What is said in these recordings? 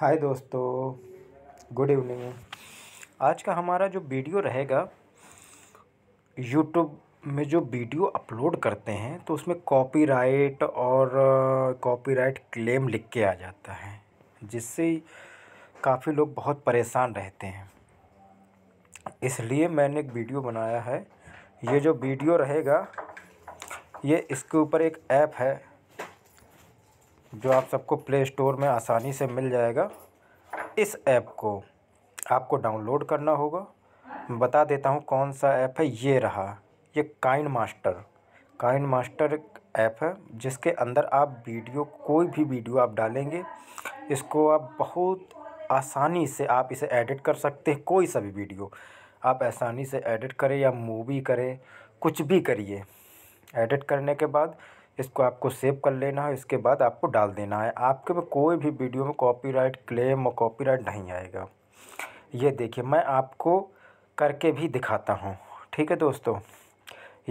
हाय दोस्तों good evening आज का हमारा जो वीडियो रहेगा यूट्यूब में जो वीडियो अपलोड करते हैं तो उसमें कॉपीराइट और कॉपीराइट क्लेम लिख के आ जाता है जिससे काफ़ी लोग बहुत परेशान रहते हैं इसलिए मैंने एक वीडियो बनाया है ये जो वीडियो रहेगा ये इसके ऊपर एक ऐप है जो आप सबको प्ले स्टोर में आसानी से मिल जाएगा इस ऐप को आपको डाउनलोड करना होगा बता देता हूँ कौन सा ऐप है ये रहा ये काइंड मास्टर काइंड मास्टर एक ऐप है जिसके अंदर आप वीडियो कोई भी वीडियो आप डालेंगे इसको आप बहुत आसानी से आप इसे एडिट कर सकते हैं कोई सा भी वीडियो आप आसानी से एडिट करें या मूवी करें कुछ भी करिए एडिट करने के बाद इसको आपको सेव कर लेना है इसके बाद आपको डाल देना है आपके में कोई भी वीडियो में कॉपीराइट क्लेम और कॉपीराइट नहीं आएगा ये देखिए मैं आपको करके भी दिखाता हूँ ठीक है दोस्तों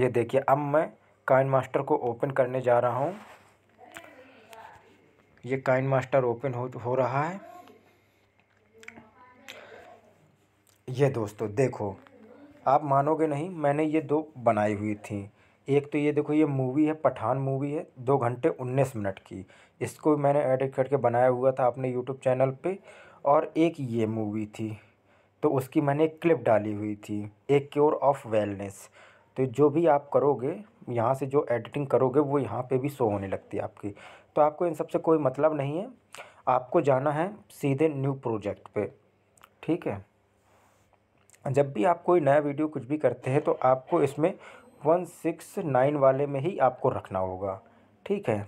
ये देखिए अब मैं काइन मास्टर को ओपन करने जा रहा हूँ ये काइन मास्टर ओपन हो हो रहा है ये दोस्तों देखो आप मानोगे नहीं मैंने ये दो बनाई हुई थी एक तो ये देखो ये मूवी है पठान मूवी है दो घंटे उन्नीस मिनट की इसको मैंने एडिट करके बनाया हुआ था अपने यूट्यूब चैनल पे और एक ये मूवी थी तो उसकी मैंने एक क्लिप डाली हुई थी एक क्योर ऑफ वेलनेस तो जो भी आप करोगे यहाँ से जो एडिटिंग करोगे वो यहाँ पे भी शो होने लगती है आपकी तो आपको इन सब से कोई मतलब नहीं है आपको जाना है सीधे न्यू प्रोजेक्ट पे ठीक है जब भी आप कोई नया वीडियो कुछ भी करते हैं तो आपको इसमें वन सिक्स नाइन वाले में ही आपको रखना होगा ठीक है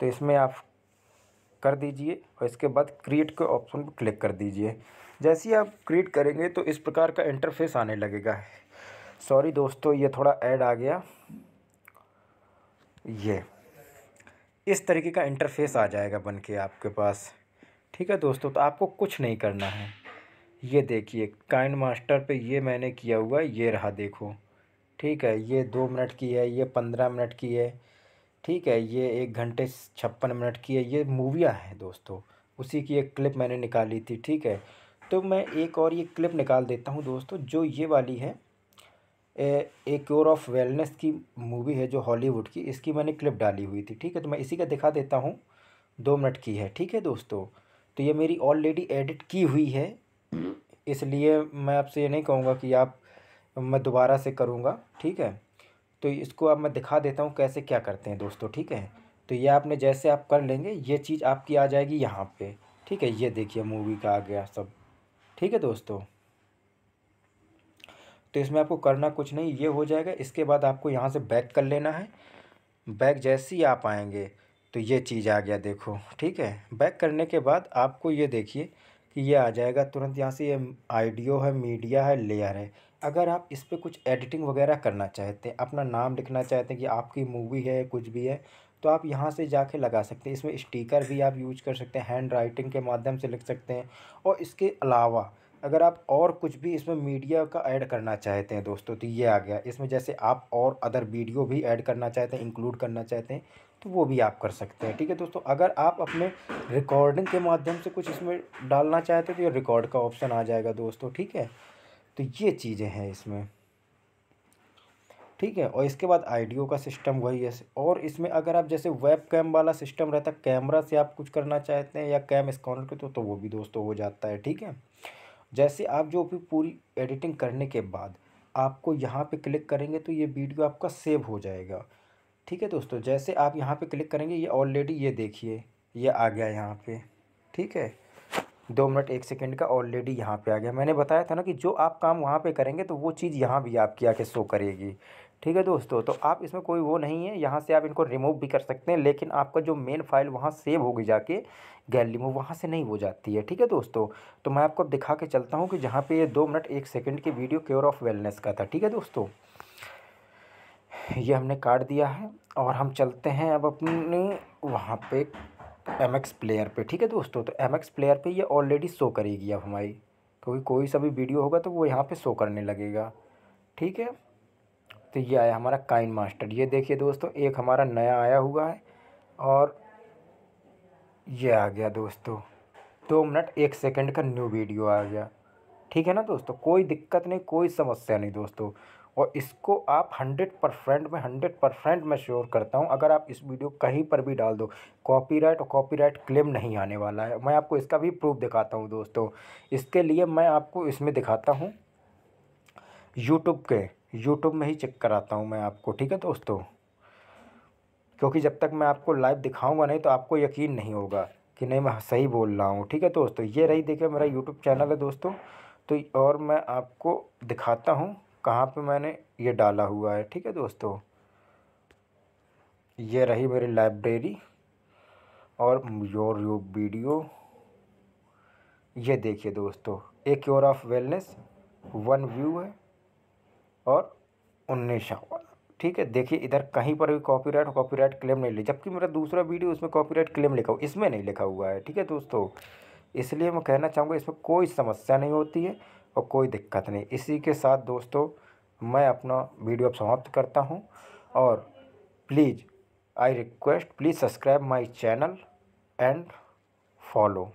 तो इसमें आप कर दीजिए और इसके बाद क्रिएट के ऑप्शन पर क्लिक कर दीजिए जैसे ही आप क्रिएट करेंगे तो इस प्रकार का इंटरफेस आने लगेगा सॉरी दोस्तों ये थोड़ा ऐड आ गया ये इस तरीके का इंटरफेस आ जाएगा बन के आपके पास ठीक है दोस्तों तो आपको कुछ नहीं करना है ये देखिए काइन मास्टर पे ये मैंने किया हुआ है ये रहा देखो ठीक है ये दो मिनट की है ये पंद्रह मिनट की है ठीक है ये एक घंटे छप्पन मिनट की है ये मूवियाँ हैं दोस्तों उसी की एक क्लिप मैंने निकाली थी ठीक है तो मैं एक और ये क्लिप निकाल देता हूँ दोस्तों जो ये वाली है ए, एक ऑफ वेलनेस की मूवी है जो हॉलीवुड की इसकी मैंने क्लिप डाली हुई थी ठीक है तो मैं इसी का दिखा देता हूँ दो मिनट की है ठीक है दोस्तों तो ये मेरी ऑलरेडी एडिट की हुई है इसलिए मैं आपसे ये नहीं कहूँगा कि आप मैं दोबारा से करूँगा ठीक है तो इसको अब मैं दिखा देता हूँ कैसे क्या करते हैं दोस्तों ठीक है तो ये आपने जैसे आप कर लेंगे ये चीज़ आपकी आ जाएगी यहाँ पे ठीक है ये देखिए मूवी का आ गया सब ठीक है दोस्तों तो इसमें आपको करना कुछ नहीं ये हो जाएगा इसके बाद आपको यहाँ से बैक कर लेना है बैक जैसे ही आप आएंगे तो ये चीज़ आ गया देखो ठीक है बैक करने के बाद आपको ये देखिए कि ये आ जाएगा तुरंत यहाँ से ये आइडियो है मीडिया है लेयर है अगर आप इस पर कुछ एडिटिंग वगैरह करना चाहते हैं अपना नाम लिखना चाहते हैं कि आपकी मूवी है कुछ भी है तो आप यहाँ से जाके लगा सकते हैं इसमें स्टिकर भी आप यूज कर सकते हैं हैंड राइटिंग के माध्यम से लिख सकते हैं और इसके अलावा अगर आप और कुछ भी इसमें मीडिया का ऐड करना चाहते हैं दोस्तों तो ये आ गया इसमें जैसे आप और अदर वीडियो भी ऐड करना चाहते हैं इंक्लूड करना चाहते हैं तो वो भी आप कर सकते हैं ठीक है दोस्तों अगर आप अपने रिकॉर्डिंग के माध्यम से कुछ इसमें डालना चाहते हैं तो ये रिकॉर्ड का ऑप्शन आ जाएगा दोस्तों ठीक है तो ये चीज़ें हैं इसमें ठीक है और इसके बाद आइडियो का सिस्टम वही है और इसमें अगर आप जैसे वेब कैम वाला सिस्टम रहता है कैमरा से आप कुछ करना चाहते हैं या कैम स्कॉनर के तो, तो वो भी दोस्तों हो जाता है ठीक है जैसे आप जो भी पूरी एडिटिंग करने के बाद आपको यहाँ पे क्लिक करेंगे तो ये वीडियो आपका सेव हो जाएगा ठीक है दोस्तों जैसे आप यहाँ पे क्लिक करेंगे ये ऑलरेडी ये देखिए ये आ गया यहाँ पे ठीक है दो मिनट एक सेकंड का ऑलरेडी यहाँ पे आ गया मैंने बताया था ना कि जो आप काम वहाँ पे करेंगे तो वो चीज़ यहाँ भी आपकी आके शो करेगी ठीक है दोस्तों तो आप इसमें कोई वो नहीं है यहाँ से आप इनको रिमूव भी कर सकते हैं लेकिन आपका जो मेन फाइल वहाँ सेव होगी जाके गैलरी में वहाँ से नहीं हो जाती है ठीक है दोस्तों तो मैं आपको दिखा के चलता हूँ कि जहाँ पर ये दो मिनट एक सेकेंड की वीडियो क्योर ऑफ वेलनेस का था ठीक है दोस्तों ये हमने काट दिया है और हम चलते हैं अब अपने वहाँ पे एम एक्स प्लेयर पे ठीक है दोस्तों तो एम एक्स प्लेयर पे ये ऑलरेडी शो करेगी अब हमारी क्योंकि कोई सा भी वीडियो होगा तो वो यहाँ पे शो करने लगेगा ठीक है तो ये आया हमारा काइन मास्टर ये देखिए दोस्तों एक हमारा नया आया हुआ है और ये आ गया दोस्तों दो मिनट एक सेकंड का न्यू वीडियो आ गया ठीक है ना दोस्तों कोई दिक्कत नहीं कोई समस्या नहीं दोस्तों और इसको आप हंड्रेड परसेंट में हंड्रेड परसेंट मैं श्योर करता हूँ अगर आप इस वीडियो कहीं पर भी डाल दो कॉपीराइट और कॉपीराइट क्लेम नहीं आने वाला है मैं आपको इसका भी प्रूफ दिखाता हूँ दोस्तों इसके लिए मैं आपको इसमें दिखाता हूँ यूट्यूब के यूट्यूब में ही चेक कराता हूँ मैं आपको ठीक है दोस्तों क्योंकि जब तक मैं आपको लाइव दिखाऊँगा नहीं तो आपको यकीन नहीं होगा कि नहीं मैं सही बोल रहा हूँ ठीक है दोस्तों ये रही देखिए मेरा यूट्यूब चैनल है दोस्तों तो और मैं आपको दिखाता हूँ कहाँ पे मैंने ये डाला हुआ है ठीक है दोस्तों ये रही मेरी लाइब्रेरी और योर यू वीडियो ये देखिए दोस्तों एक cure of wellness one view है और उन्नीस ठीक है देखिए इधर कहीं पर भी कॉपीराइट कॉपीराइट क्लेम नहीं ली जबकि मेरा दूसरा वीडियो उसमें कॉपीराइट क्लेम लिखा हुआ इसमें नहीं लिखा हुआ है ठीक है दोस्तों इसलिए मैं कहना चाहूँगा इसमें कोई समस्या नहीं होती है और कोई दिक्कत नहीं इसी के साथ दोस्तों मैं अपना वीडियो अब समाप्त करता हूँ और please I request please subscribe my channel and follow